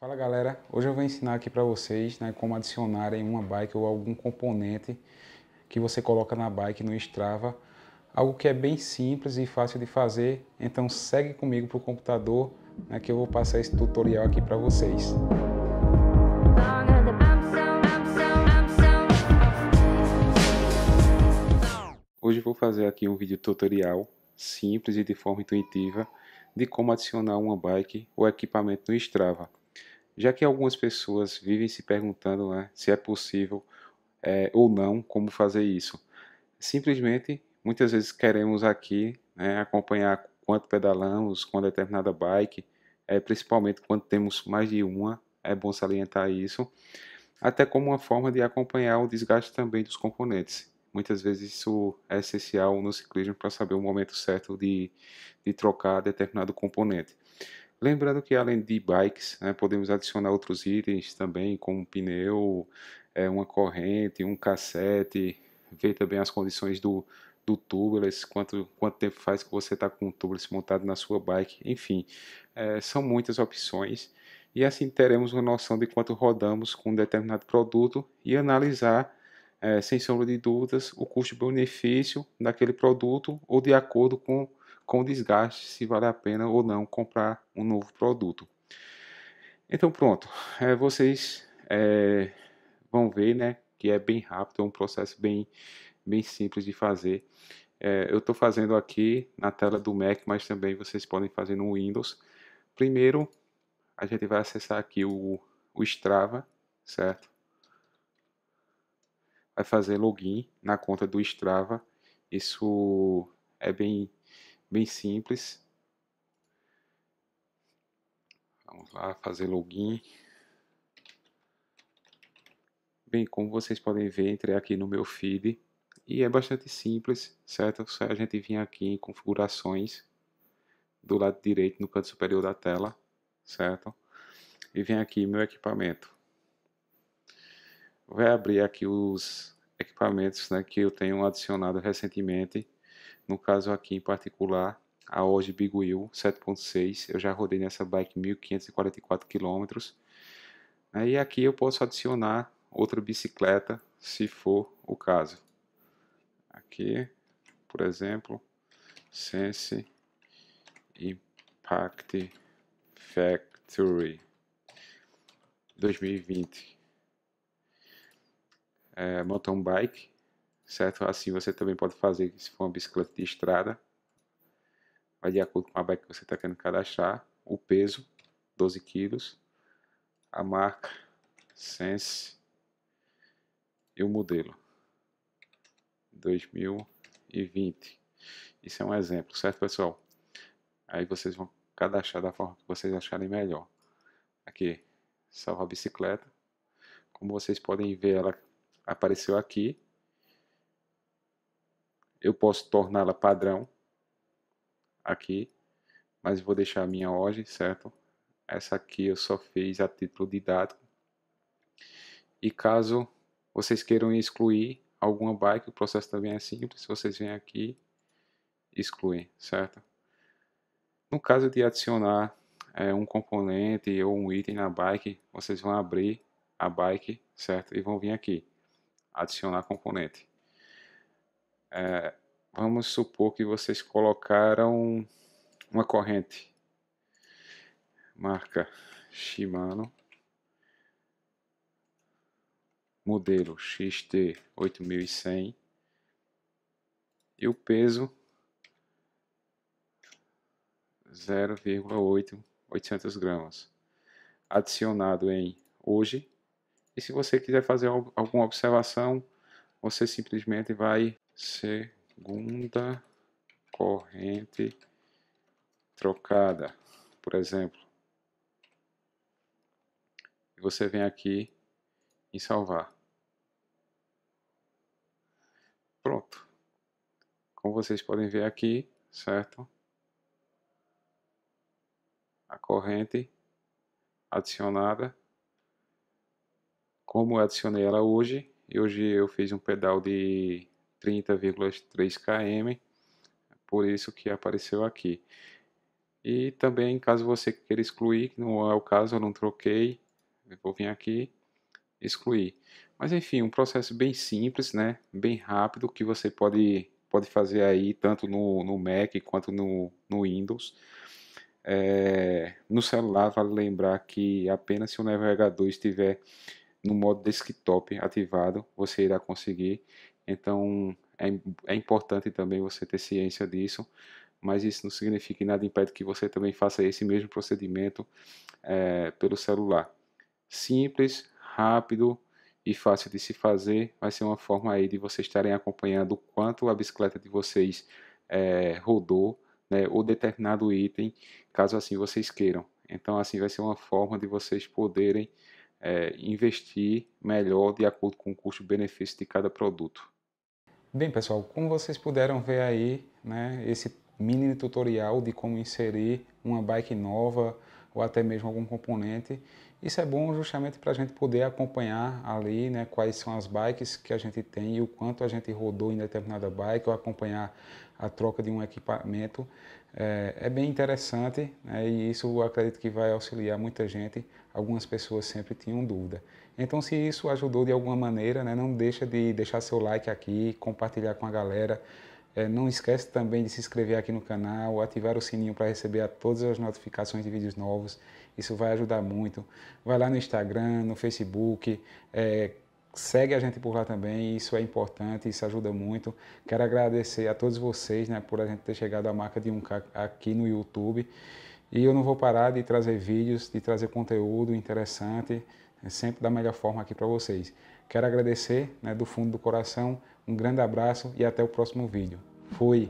Fala galera, hoje eu vou ensinar aqui para vocês né, como em uma bike ou algum componente que você coloca na bike no Strava, algo que é bem simples e fácil de fazer, então segue comigo para o computador né, que eu vou passar esse tutorial aqui para vocês. Hoje vou fazer aqui um vídeo tutorial simples e de forma intuitiva de como adicionar uma bike ou equipamento no Strava já que algumas pessoas vivem se perguntando né, se é possível é, ou não como fazer isso. Simplesmente, muitas vezes queremos aqui né, acompanhar quanto pedalamos com determinada bike, é, principalmente quando temos mais de uma, é bom salientar isso, até como uma forma de acompanhar o desgaste também dos componentes. Muitas vezes isso é essencial no ciclismo para saber o momento certo de, de trocar determinado componente. Lembrando que além de bikes, né, podemos adicionar outros itens também, como um pneu, é, uma corrente, um cassete, ver também as condições do, do tubeless, quanto, quanto tempo faz que você está com o tubeless montado na sua bike, enfim, é, são muitas opções e assim teremos uma noção de quanto rodamos com um determinado produto e analisar, é, sem sombra de dúvidas, o custo-benefício daquele produto ou de acordo com com desgaste se vale a pena ou não comprar um novo produto. Então pronto, é, vocês é, vão ver né, que é bem rápido, é um processo bem, bem simples de fazer. É, eu estou fazendo aqui na tela do Mac, mas também vocês podem fazer no Windows. Primeiro, a gente vai acessar aqui o, o Strava, certo? Vai fazer login na conta do Strava. Isso é bem bem simples. Vamos lá, fazer login. Bem, como vocês podem ver, entrei aqui no meu feed e é bastante simples, certo? Só a gente vir aqui em configurações do lado direito, no canto superior da tela, certo? E vem aqui meu equipamento. Vai abrir aqui os equipamentos né, que eu tenho adicionado recentemente no caso aqui em particular, a Oji Big Wheel 7.6, eu já rodei nessa bike 1544 km. Aí aqui eu posso adicionar outra bicicleta, se for o caso. Aqui, por exemplo, Sense Impact Factory 2020. É, mountain bike certo? Assim você também pode fazer se for uma bicicleta de estrada. Vai de acordo com a bike que você está querendo cadastrar. O peso, 12 quilos. A marca, Sense. E o modelo, 2020. Isso é um exemplo, certo pessoal? Aí vocês vão cadastrar da forma que vocês acharem melhor. Aqui, salva a bicicleta. Como vocês podem ver, ela apareceu aqui eu posso torná-la padrão aqui, mas vou deixar a minha ordem, certo? Essa aqui eu só fiz a título didático. E caso vocês queiram excluir alguma bike, o processo também é simples, vocês vêm aqui excluem, certo? No caso de adicionar é, um componente ou um item na bike, vocês vão abrir a bike, certo? E vão vir aqui, adicionar componente. É, vamos supor que vocês colocaram uma corrente. Marca Shimano. Modelo XT8100. E o peso 0,800 gramas. Adicionado em hoje. E se você quiser fazer alguma observação, você simplesmente vai segunda corrente trocada, por exemplo. E você vem aqui em salvar. Pronto. Como vocês podem ver aqui, certo? A corrente adicionada. Como eu adicionei ela hoje, e hoje eu fiz um pedal de 30,3 km, por isso que apareceu aqui. E também, caso você queira excluir, que não é o caso, eu não troquei, eu vou vir aqui, excluir. Mas enfim, um processo bem simples, né? bem rápido, que você pode, pode fazer aí, tanto no, no Mac quanto no, no Windows. É, no celular, vale lembrar que apenas se o navegador estiver no modo desktop ativado, você irá conseguir então é, é importante também você ter ciência disso, mas isso não significa que nada impede que você também faça esse mesmo procedimento é, pelo celular. Simples, rápido e fácil de se fazer, vai ser uma forma aí de vocês estarem acompanhando o quanto a bicicleta de vocês é, rodou, né, ou determinado item, caso assim vocês queiram. Então assim vai ser uma forma de vocês poderem é, investir melhor de acordo com o custo-benefício de cada produto. Bem, pessoal, como vocês puderam ver aí, né, esse mini tutorial de como inserir uma bike nova ou até mesmo algum componente. Isso é bom justamente para a gente poder acompanhar ali né, quais são as bikes que a gente tem e o quanto a gente rodou em determinada bike, ou acompanhar a troca de um equipamento. É, é bem interessante né, e isso eu acredito que vai auxiliar muita gente. Algumas pessoas sempre tinham dúvida. Então, se isso ajudou de alguma maneira, né, não deixa de deixar seu like aqui, compartilhar com a galera. É, não esquece também de se inscrever aqui no canal, ativar o sininho para receber todas as notificações de vídeos novos. Isso vai ajudar muito. Vai lá no Instagram, no Facebook, é, segue a gente por lá também, isso é importante, isso ajuda muito. Quero agradecer a todos vocês né, por a gente ter chegado à marca de 1K aqui no YouTube. E eu não vou parar de trazer vídeos, de trazer conteúdo interessante, é sempre da melhor forma aqui para vocês. Quero agradecer né, do fundo do coração, um grande abraço e até o próximo vídeo. Fui.